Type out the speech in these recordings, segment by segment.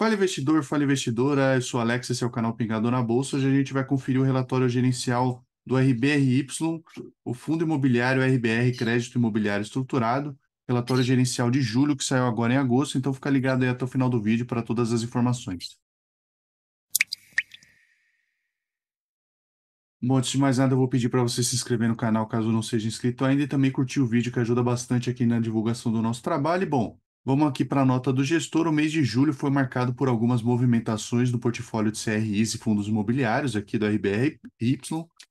Fala investidor, fala investidora, eu sou Alex, esse é o canal Pingado na Bolsa. Hoje a gente vai conferir o relatório gerencial do RBRY, o Fundo Imobiliário RBR Crédito Imobiliário Estruturado, relatório gerencial de julho que saiu agora em agosto, então fica ligado aí até o final do vídeo para todas as informações. Bom, antes de mais nada, eu vou pedir para você se inscrever no canal caso não seja inscrito ainda e também curtir o vídeo que ajuda bastante aqui na divulgação do nosso trabalho. E, bom, Vamos aqui para a nota do gestor. O mês de julho foi marcado por algumas movimentações do portfólio de CRIs e fundos imobiliários aqui do RBRY.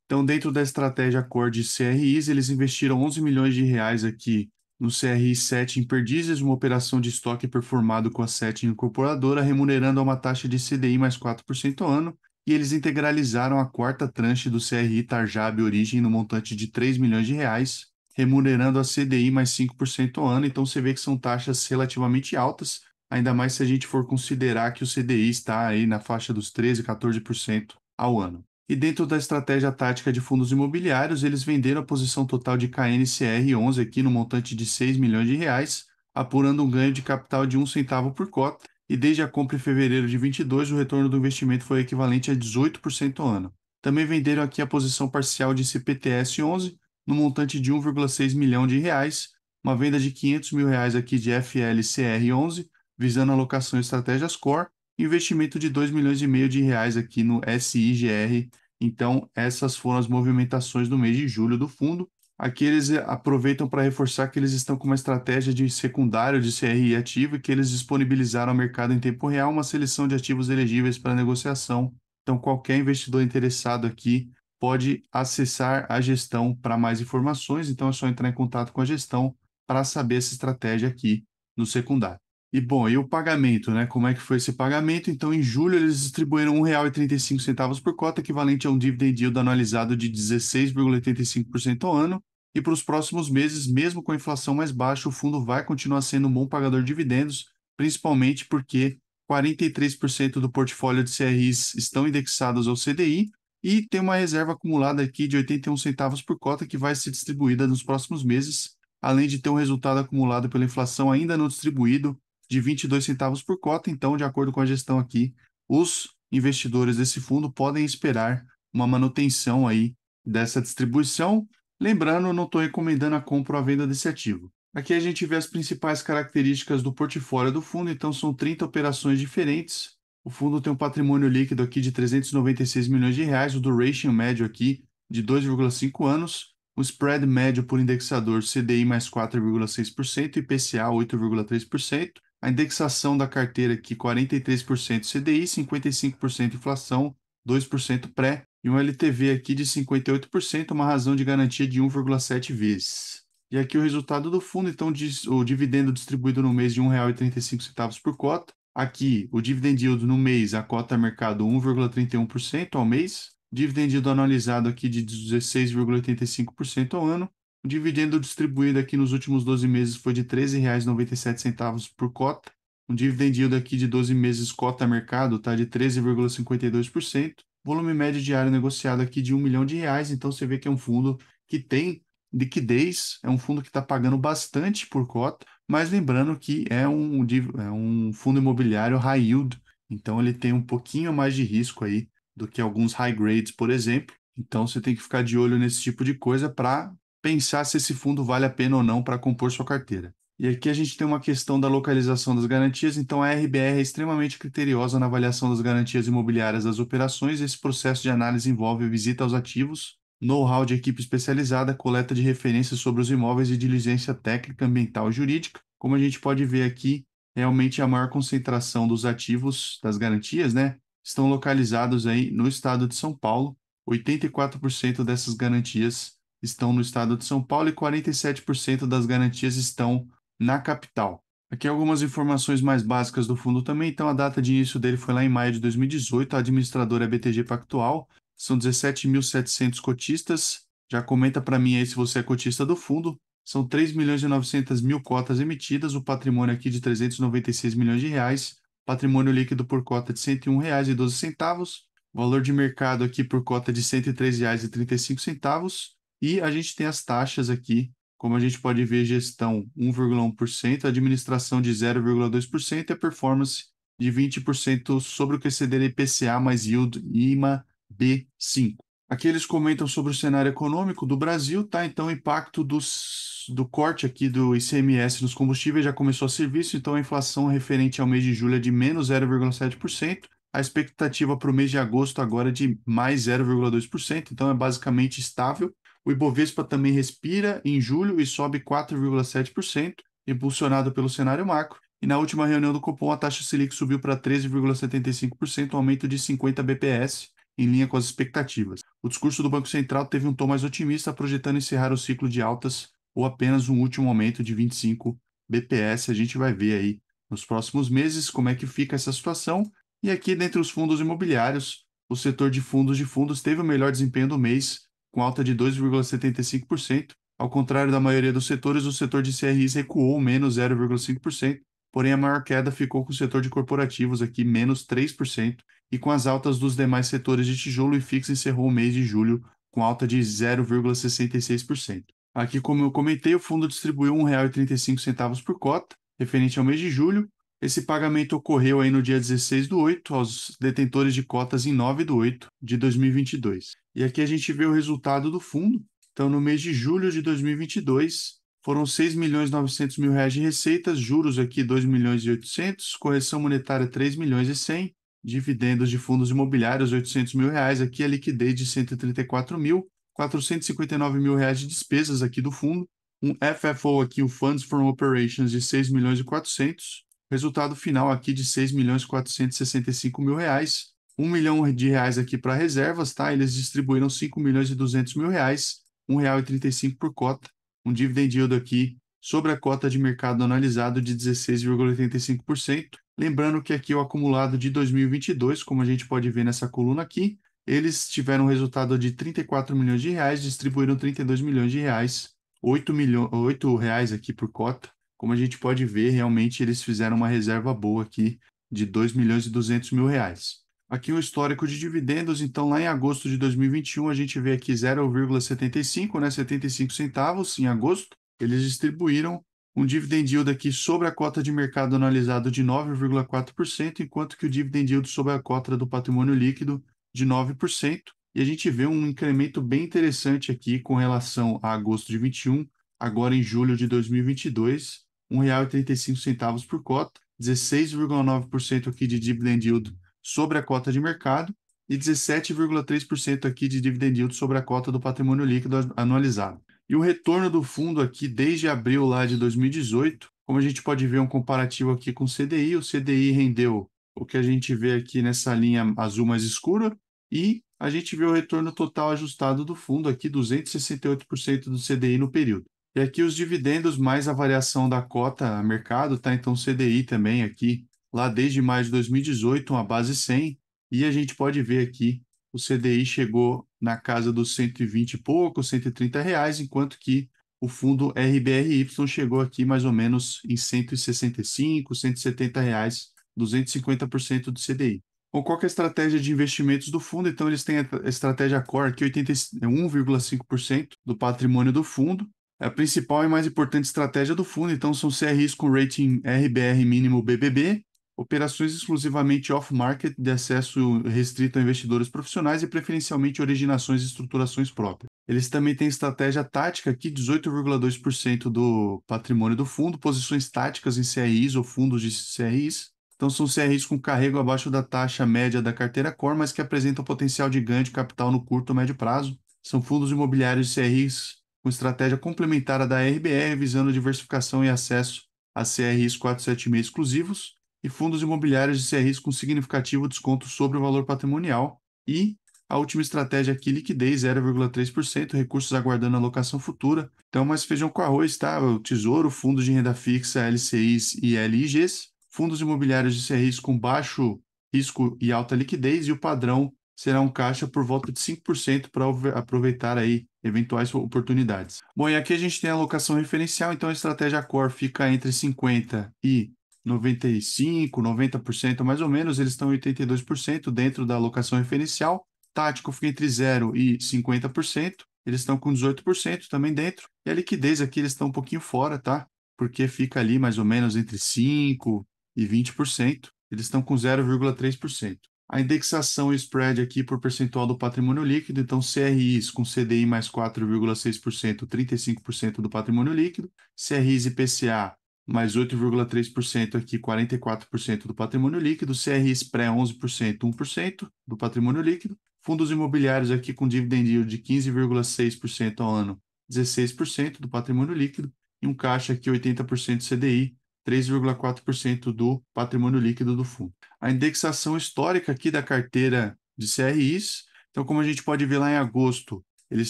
Então, dentro da estratégia Core de CRIs, eles investiram 11 milhões de reais aqui no CRI 7 em Perdizes, uma operação de estoque performado com a 7 incorporadora, remunerando a uma taxa de CDI mais 4% ao ano, e eles integralizaram a quarta tranche do CRI Tarjab Origem no montante de 3 milhões de reais, remunerando a CDI mais 5% ao ano. Então você vê que são taxas relativamente altas, ainda mais se a gente for considerar que o CDI está aí na faixa dos 13%, 14% ao ano. E dentro da estratégia tática de fundos imobiliários, eles venderam a posição total de KNCR11 aqui no montante de 6 milhões de reais, apurando um ganho de capital de um centavo por cota, e desde a compra em fevereiro de 2022, o retorno do investimento foi equivalente a 18% ao ano. Também venderam aqui a posição parcial de CPTS 11, no montante de 1,6 milhão de reais, uma venda de 500 mil reais aqui de FLCR11, visando alocação estratégias core, investimento de 2 milhões e meio de reais aqui no SIGR. Então, essas foram as movimentações do mês de julho do fundo. Aqui eles aproveitam para reforçar que eles estão com uma estratégia de secundário de CRI ativo e que eles disponibilizaram ao mercado em tempo real uma seleção de ativos elegíveis para negociação. Então, qualquer investidor interessado aqui pode acessar a gestão para mais informações, então é só entrar em contato com a gestão para saber essa estratégia aqui no secundário. E bom, e o pagamento, né? Como é que foi esse pagamento? Então, em julho, eles distribuíram R$ 1,35 por cota, equivalente a um dividend yield anualizado de 16,85% ao ano. E para os próximos meses, mesmo com a inflação mais baixa, o fundo vai continuar sendo um bom pagador de dividendos, principalmente porque 43% do portfólio de CRIs estão indexados ao CDI e tem uma reserva acumulada aqui de 81 centavos por cota que vai ser distribuída nos próximos meses, além de ter um resultado acumulado pela inflação ainda não distribuído de 22 centavos por cota. Então, de acordo com a gestão aqui, os investidores desse fundo podem esperar uma manutenção aí dessa distribuição. Lembrando, não estou recomendando a compra ou a venda desse ativo. Aqui a gente vê as principais características do portfólio do fundo, então são 30 operações diferentes, o fundo tem um patrimônio líquido aqui de 396 milhões de reais, o duration médio aqui de 2,5 anos, o spread médio por indexador CDI mais 4,6% e IPCA 8,3%, a indexação da carteira aqui 43% CDI, 55% inflação, 2% pré e um LTV aqui de 58%, uma razão de garantia de 1,7 vezes. E aqui o resultado do fundo, então, diz, o dividendo distribuído no mês de R$ 1,35 por cota, Aqui, o dividend yield no mês, a cota mercado 1,31% ao mês, dividend yield analisado aqui de 16,85% ao ano, o dividendo distribuído aqui nos últimos 12 meses foi de R$ 13,97 por cota, o dividend yield aqui de 12 meses cota mercado está de 13,52%, volume médio diário negociado aqui de 1 milhão de reais, então você vê que é um fundo que tem liquidez, é um fundo que está pagando bastante por cota, mas lembrando que é um, é um fundo imobiliário high yield, então ele tem um pouquinho mais de risco aí do que alguns high grades, por exemplo. Então você tem que ficar de olho nesse tipo de coisa para pensar se esse fundo vale a pena ou não para compor sua carteira. E aqui a gente tem uma questão da localização das garantias, então a RBR é extremamente criteriosa na avaliação das garantias imobiliárias das operações. Esse processo de análise envolve visita aos ativos, know-how de equipe especializada, coleta de referências sobre os imóveis e diligência técnica, ambiental e jurídica. Como a gente pode ver aqui, realmente a maior concentração dos ativos, das garantias, né, estão localizados aí no estado de São Paulo. 84% dessas garantias estão no estado de São Paulo e 47% das garantias estão na capital. Aqui algumas informações mais básicas do fundo também. Então, a data de início dele foi lá em maio de 2018. A administradora é BTG Pactual. São 17.700 cotistas. Já comenta para mim aí se você é cotista do fundo. São 3 milhões e 900 mil cotas emitidas, o patrimônio aqui de 396 milhões de reais, patrimônio líquido por cota de R$ 101,12, valor de mercado aqui por cota de R$ 103,35 e a gente tem as taxas aqui, como a gente pode ver, gestão 1,1%, administração de 0,2% e a performance de 20% sobre o que exceder IPCA mais yield IMA B5. Aqui eles comentam sobre o cenário econômico do Brasil, tá? Então, o impacto dos, do corte aqui do ICMS nos combustíveis já começou a ser visto, então a inflação referente ao mês de julho é de menos 0,7%, a expectativa para o mês de agosto agora é de mais 0,2%, então é basicamente estável. O Ibovespa também respira em julho e sobe 4,7%, impulsionado pelo cenário macro. E na última reunião do Copom, a taxa Selic subiu para 13,75%, um aumento de 50 BPS em linha com as expectativas. O discurso do Banco Central teve um tom mais otimista, projetando encerrar o ciclo de altas ou apenas um último aumento de 25 BPS. A gente vai ver aí nos próximos meses como é que fica essa situação. E aqui, dentre os fundos imobiliários, o setor de fundos de fundos teve o melhor desempenho do mês, com alta de 2,75%. Ao contrário da maioria dos setores, o setor de CRIs recuou menos 0,5%, Porém, a maior queda ficou com o setor de corporativos aqui, menos 3%, e com as altas dos demais setores de tijolo e fixo encerrou o mês de julho com alta de 0,66%. Aqui, como eu comentei, o fundo distribuiu R$ 1,35 por cota, referente ao mês de julho. Esse pagamento ocorreu aí no dia 16 do 8 aos detentores de cotas em 9 do 8 de 2022. E aqui a gente vê o resultado do fundo. Então, no mês de julho de 2022, foram 6 milhões 900 mil reais de receitas, juros aqui 2 milhões e 800, correção monetária 3 milhões e 100, dividendos de fundos imobiliários 800 mil reais, aqui a liquidez de 134 mil, 459 mil reais de despesas aqui do fundo, um FFO aqui, o Funds from Operations de 6 milhões e 400, resultado final aqui de 6 milhões 465 mil reais, 1 milhão de reais aqui para reservas, tá? Eles distribuíram 5 milhões e 200 mil reais, R$ 1,35 por cota, um dividend yield aqui sobre a cota de mercado analisado de 16,85%. Lembrando que aqui o acumulado de 2022, como a gente pode ver nessa coluna aqui, eles tiveram um resultado de 34 milhões de reais, distribuíram 32 milhões de reais, 8, milho... 8 reais aqui por cota. Como a gente pode ver, realmente eles fizeram uma reserva boa aqui de 2 milhões e 200 mil reais. Aqui o histórico de dividendos, então lá em agosto de 2021 a gente vê aqui 0,75, né, 75 centavos em agosto. Eles distribuíram um dividend yield aqui sobre a cota de mercado analisado de 9,4%, enquanto que o dividend yield sobre a cota do patrimônio líquido de 9%. E a gente vê um incremento bem interessante aqui com relação a agosto de 21, agora em julho de 2022, R$ 1,35 por cota, 16,9% aqui de dividend yield sobre a cota de mercado e 17,3% aqui de dividend yield sobre a cota do patrimônio líquido anualizado. E o retorno do fundo aqui desde abril lá de 2018, como a gente pode ver um comparativo aqui com o CDI, o CDI rendeu o que a gente vê aqui nessa linha azul mais escura e a gente vê o retorno total ajustado do fundo aqui 268% do CDI no período. E aqui os dividendos mais a variação da cota a mercado, tá? Então CDI também aqui lá desde maio de 2018, uma base 100, e a gente pode ver aqui o CDI chegou na casa dos 120 e pouco, 130 reais, enquanto que o fundo RBRY chegou aqui mais ou menos em 165, 170 reais, 250% do CDI. Bom, qual é a estratégia de investimentos do fundo? Então, eles têm a estratégia core aqui, 81,5% é do patrimônio do fundo. É a principal e mais importante estratégia do fundo, então, são CRIs com rating RBR mínimo BBB, operações exclusivamente off-market de acesso restrito a investidores profissionais e preferencialmente originações e estruturações próprias. Eles também têm estratégia tática aqui 18,2% do patrimônio do fundo, posições táticas em CRIs ou fundos de CRIs. Então são CRIs com carrego abaixo da taxa média da carteira core, mas que apresentam potencial de ganho de capital no curto ou médio prazo. São fundos imobiliários de CRIs com estratégia complementar à da RBR, visando diversificação e acesso a CRIs 476 exclusivos e fundos imobiliários de CRIs com significativo desconto sobre o valor patrimonial e a última estratégia aqui, liquidez 0,3%, recursos aguardando alocação futura. Então, mais feijão com arroz, tá? O Tesouro, fundos de renda fixa, LCIs e LIGs, fundos imobiliários de CRIs com baixo risco e alta liquidez e o padrão será um caixa por volta de 5% para aproveitar aí eventuais oportunidades. Bom, e aqui a gente tem a alocação referencial, então a estratégia core fica entre 50 e 95%, 90%, mais ou menos, eles estão 82% dentro da alocação referencial. Tático fica entre 0% e 50%, eles estão com 18% também dentro. E a liquidez aqui eles estão um pouquinho fora, tá? Porque fica ali mais ou menos entre 5% e 20%, eles estão com 0,3%. A indexação e spread aqui por percentual do patrimônio líquido, então CRIs com CDI mais 4,6%, 35% do patrimônio líquido, CRIs e PCA mais 8,3% aqui, 44% do patrimônio líquido, CRIs pré 11%, 1% do patrimônio líquido, fundos imobiliários aqui com dividend yield de 15,6% ao ano, 16% do patrimônio líquido, e um caixa aqui 80% CDI, 3,4% do patrimônio líquido do fundo. A indexação histórica aqui da carteira de CRIs, então como a gente pode ver lá em agosto, eles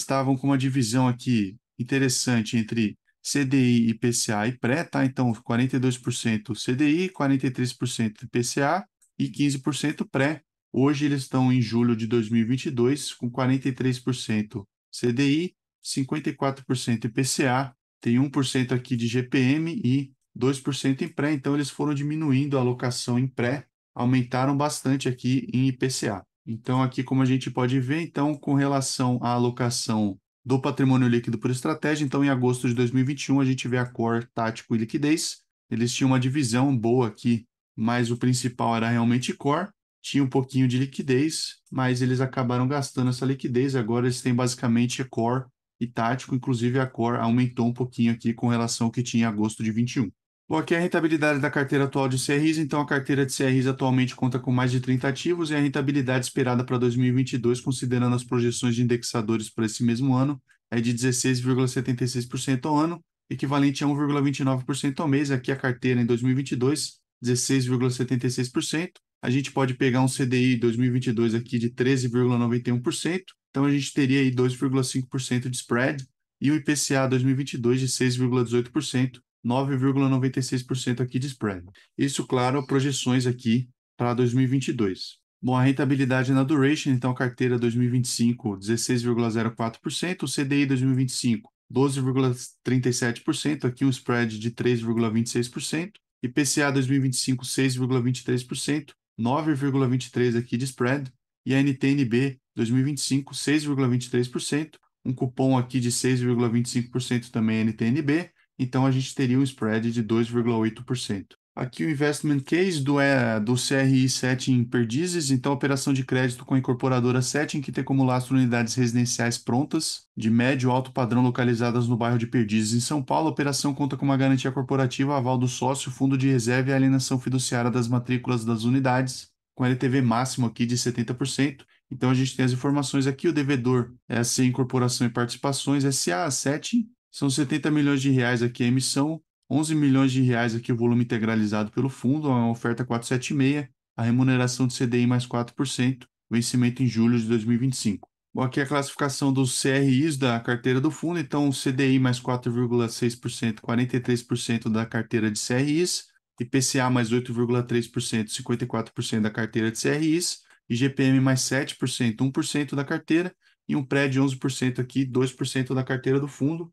estavam com uma divisão aqui interessante entre CDI, IPCA e pré, tá? Então, 42% CDI, 43% IPCA e 15% pré. Hoje eles estão em julho de 2022 com 43% CDI, 54% IPCA, tem 1% aqui de GPM e 2% em pré. Então, eles foram diminuindo a alocação em pré, aumentaram bastante aqui em IPCA. Então, aqui como a gente pode ver, então, com relação à alocação do patrimônio líquido por estratégia. Então, em agosto de 2021, a gente vê a core, tático e liquidez. Eles tinham uma divisão boa aqui, mas o principal era realmente core. Tinha um pouquinho de liquidez, mas eles acabaram gastando essa liquidez. Agora eles têm basicamente core e tático. Inclusive, a core aumentou um pouquinho aqui com relação ao que tinha em agosto de 2021. Bom, aqui é a rentabilidade da carteira atual de CRIs. Então, a carteira de CRIs atualmente conta com mais de 30 ativos e a rentabilidade esperada para 2022, considerando as projeções de indexadores para esse mesmo ano, é de 16,76% ao ano, equivalente a 1,29% ao mês. Aqui a carteira em 2022, 16,76%. A gente pode pegar um CDI 2022 aqui de 13,91%. Então, a gente teria aí 2,5% de spread e o IPCA 2022 de 6,18% 9,96% aqui de spread. Isso, claro, projeções aqui para 2022. Bom, a rentabilidade na duration, então carteira 2025 16,04%, o CDI 2025 12,37%, aqui um spread de 3,26%, IPCA 2025 6,23%, 9,23 aqui de spread e a NTNB 2025 6,23%, um cupom aqui de 6,25% também NTNB então a gente teria um spread de 2,8%. Aqui o investment case do, é, do CRI 7 em perdizes, então operação de crédito com a incorporadora 7 em que tem como lastro unidades residenciais prontas, de médio alto padrão localizadas no bairro de Perdizes, em São Paulo. A operação conta com uma garantia corporativa, aval do sócio, fundo de reserva e alienação fiduciária das matrículas das unidades, com LTV máximo aqui de 70%. Então a gente tem as informações aqui, o devedor é a C Incorporação e Participações SA7, são 70 milhões de reais aqui a emissão, 11 milhões de reais aqui o volume integralizado pelo fundo, é a oferta 476, a remuneração de CDI mais 4%, vencimento em julho de 2025. Bom, aqui é a classificação dos CRIs da carteira do fundo, então CDI mais 4,6%, 43% da carteira de CRIs, IPCA mais 8,3%, 54% da carteira de CRIs, IGPM mais 7%, 1% da carteira, e um prédio 11% aqui, 2% da carteira do fundo.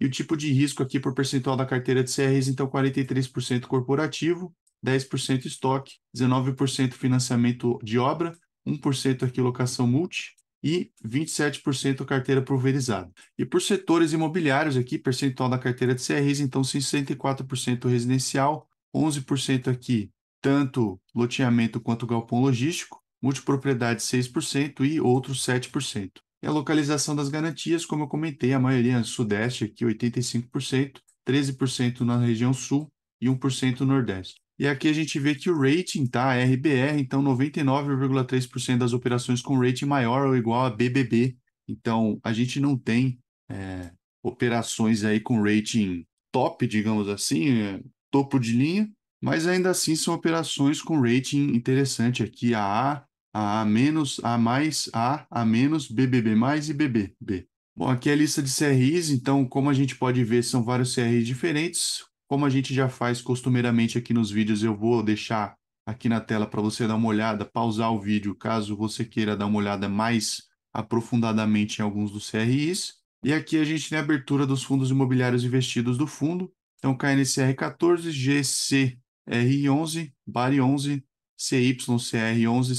E o tipo de risco aqui por percentual da carteira de CRs, então 43% corporativo, 10% estoque, 19% financiamento de obra, 1% aqui locação multi e 27% carteira pulverizada. E por setores imobiliários aqui, percentual da carteira de CRs, então 64% residencial, 11% aqui tanto loteamento quanto galpão logístico, multipropriedade 6% e outros 7%. E a localização das garantias, como eu comentei, a maioria no é Sudeste, aqui 85%, 13% na região Sul e 1% no Nordeste. E aqui a gente vê que o rating tá RBR, então 99,3% das operações com rating maior ou igual a BBB. Então a gente não tem é, operações aí com rating top, digamos assim, é, topo de linha, mas ainda assim são operações com rating interessante aqui, a A a, A menos, A mais, A, A menos, BBB mais e BBB. Bom, aqui é a lista de CRIs, então, como a gente pode ver, são vários CRIs diferentes. Como a gente já faz costumeiramente aqui nos vídeos, eu vou deixar aqui na tela para você dar uma olhada, pausar o vídeo caso você queira dar uma olhada mais aprofundadamente em alguns dos CRIs. E aqui a gente tem a abertura dos fundos imobiliários investidos do fundo. Então, KNCR 14, GCR 11, BARI 11, CYCR11,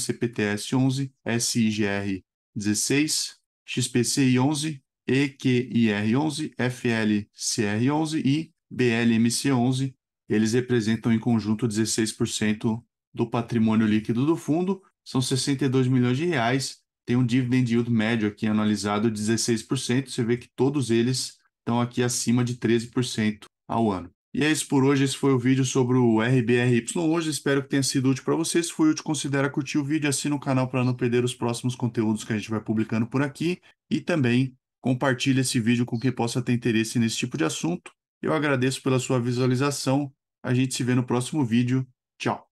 CPTS11, SIGR16, XPCI11, EQIR11, FLCR11 e BLMC11. Eles representam em conjunto 16% do patrimônio líquido do fundo, são 62 milhões de reais, tem um dividend yield médio aqui analisado de 16%, você vê que todos eles estão aqui acima de 13% ao ano. E é isso por hoje. Esse foi o vídeo sobre o RBRY hoje. Espero que tenha sido útil para vocês. Se foi útil, considera curtir o vídeo, assina o canal para não perder os próximos conteúdos que a gente vai publicando por aqui. E também compartilhe esse vídeo com quem possa ter interesse nesse tipo de assunto. Eu agradeço pela sua visualização. A gente se vê no próximo vídeo. Tchau!